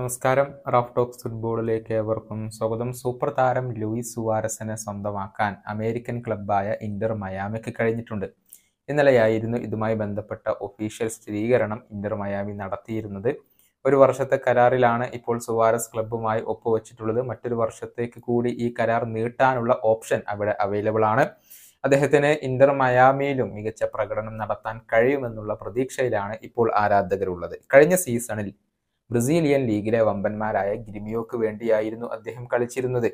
നമസ്കാരം Raf talks ഫുട്ബോളിലേക്ക് ഏവർക്കും സ്വാഗതം സൂപ്പർ താരം ലൂയിസ് സുവാരസിനെ സ്വന്തമാക്കാൻ അമേരിക്കൻ ക്ലബ്ബായ ഇന്റർ മയാമിക്ക് കഴിഞ്ഞിട്ടുണ്ട് ഇന്നലെയായിരുന്നു ഇതുമായി ബന്ധപ്പെട്ട ഒഫീഷ്യൽ സ്ഥിരീകരണം ഇന്റർ മയാമി നടത്തിയിരുന്നത് ഒരു വർഷത്തെ കരാറിലാണ് ഇപ്പോൾ സുവാരസ് ക്ലബ്ബുമായി ഒപ്പുവെച്ചിട്ടുള്ളത് മറ്റൊരു വർഷത്തേക്ക് കൂടി ഈ കരാർ നീട്ടാനുള്ള ഓപ്ഷൻ അവിടെ അവൈലബിൾ ആണ് അദ്ദേഹത്തിന് ഇന്റർ മയാമിയിലും മികച്ച പ്രകടനം നടത്താൻ കഴിയുമെന്നുള്ള പ്രതീക്ഷയിലാണ് ഇപ്പോൾ ആരാധകരുള്ളത് കഴിഞ്ഞ സീസണിൽ ബ്രസീലിയൻ ലീഗിലെ വമ്പന്മാരായ ഗ്രിമിയോക്ക് വേണ്ടിയായിരുന്നു അദ്ദേഹം കളിച്ചിരുന്നത്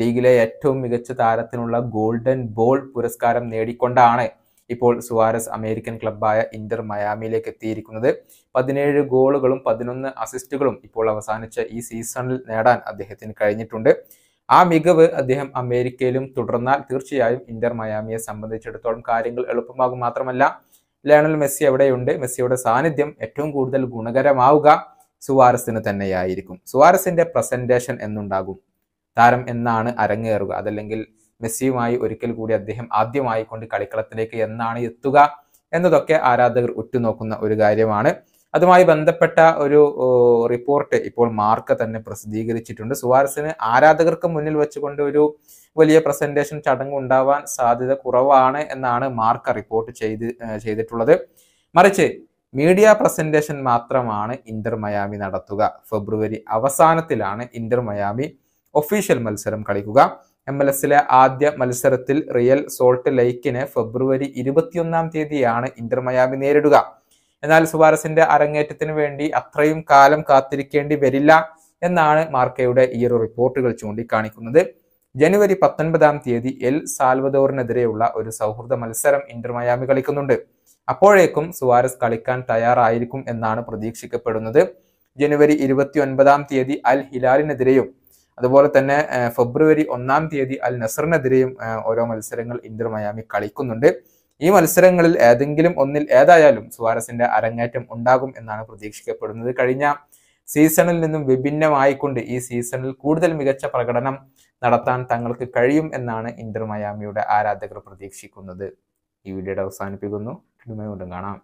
ലീഗിലെ ഏറ്റവും മികച്ച താരത്തിനുള്ള ഗോൾഡൻ ബോൾ പുരസ്കാരം നേടിക്കൊണ്ടാണ് ഇപ്പോൾ സുവാരസ് അമേരിക്കൻ ക്ലബായ ഇന്റർ മയാമിയിലേക്ക് എത്തിയിരിക്കുന്നത് പതിനേഴ് ഗോളുകളും പതിനൊന്ന് അസിസ്റ്റുകളും ഇപ്പോൾ അവസാനിച്ച ഈ സീസണിൽ നേടാൻ അദ്ദേഹത്തിന് കഴിഞ്ഞിട്ടുണ്ട് ആ മികവ് അദ്ദേഹം അമേരിക്കയിലും തുടർന്നാൽ തീർച്ചയായും ഇന്റർ മയാമിയെ സംബന്ധിച്ചിടത്തോളം കാര്യങ്ങൾ എളുപ്പമാകും മാത്രമല്ല ലയണൽ മെസ്സി അവിടെയുണ്ട് മെസ്സിയുടെ സാന്നിധ്യം ഏറ്റവും കൂടുതൽ ഗുണകരമാവുക സുവാരസിന് തന്നെയായിരിക്കും സുവാരസിന്റെ പ്രസന്റേഷൻ എന്നുണ്ടാകും താരം എന്നാണ് അരങ്ങേറുക അതല്ലെങ്കിൽ മെസ്സിയുമായി ഒരിക്കൽ കൂടി അദ്ദേഹം ആദ്യമായി കൊണ്ട് കളിക്കളത്തിലേക്ക് എന്നാണ് എത്തുക എന്നതൊക്കെ ആരാധകർ ഉറ്റുനോക്കുന്ന ഒരു കാര്യമാണ് അതുമായി ബന്ധപ്പെട്ട ഒരു റിപ്പോർട്ട് ഇപ്പോൾ മാർക്ക് തന്നെ പ്രസിദ്ധീകരിച്ചിട്ടുണ്ട് സുവാരസിന് ആരാധകർക്ക് മുന്നിൽ വെച്ചുകൊണ്ട് ഒരു വലിയ പ്രസന്റേഷൻ ചടങ്ങ് ഉണ്ടാവാൻ സാധ്യത കുറവാണ് എന്നാണ് മാർക്ക് റിപ്പോർട്ട് ചെയ്ത് ചെയ്തിട്ടുള്ളത് മറിച്ച് മീഡിയ പ്രസന്റേഷൻ മാത്രമാണ് ഇന്റർ മയാമി നടത്തുക ഫെബ്രുവരി അവസാനത്തിലാണ് ഇന്റർ മയാമി ഒഫീഷ്യൽ മത്സരം കളിക്കുക എം എൽ എസിലെ ആദ്യ മത്സരത്തിൽ റിയൽ സോൾട്ട് ലൈക്കിന് ഫെബ്രുവരി ഇരുപത്തിയൊന്നാം തീയതിയാണ് ഇന്റർ മയാമി നേരിടുക എന്നാൽ സുവാരസിന്റെ അരങ്ങേറ്റത്തിന് വേണ്ടി അത്രയും കാലം കാത്തിരിക്കേണ്ടി വരില്ല എന്നാണ് മാർക്കയുടെ ഈ ഒരു റിപ്പോർട്ടുകൾ ചൂണ്ടിക്കാണിക്കുന്നത് ജനുവരി പത്തൊൻപതാം തീയതി എൽ സാൽവദോറിനെതിരെയുള്ള ഒരു സൗഹൃദ മത്സരം ഇന്റർ മയാമി കളിക്കുന്നുണ്ട് അപ്പോഴേക്കും സുവാരസ് കളിക്കാൻ തയ്യാറായിരിക്കും എന്നാണ് പ്രതീക്ഷിക്കപ്പെടുന്നത് ജനുവരി ഇരുപത്തി ഒൻപതാം തീയതി അൽ ഹിലാലിനെതിരെയും അതുപോലെ തന്നെ ഫെബ്രുവരി ഒന്നാം തീയതി അൽ നസറിനെതിരെയും ഓരോ മത്സരങ്ങൾ ഇന്റർ മയാമി കളിക്കുന്നുണ്ട് ഈ മത്സരങ്ങളിൽ ഏതെങ്കിലും ഒന്നിൽ ഏതായാലും സുവാരസിന്റെ അരങ്ങേറ്റം ഉണ്ടാകും എന്നാണ് പ്രതീക്ഷിക്കപ്പെടുന്നത് കഴിഞ്ഞ സീസണിൽ നിന്നും വിഭിന്നമായിക്കൊണ്ട് ഈ സീസണിൽ കൂടുതൽ മികച്ച പ്രകടനം നടത്താൻ തങ്ങൾക്ക് കഴിയും എന്നാണ് ഇന്റർ മയാമിയുടെ ആരാധകർ പ്രതീക്ഷിക്കുന്നത് ഈ വീഡിയോയുടെ അവസാനിപ്പിക്കുന്നു 这里面有哪样？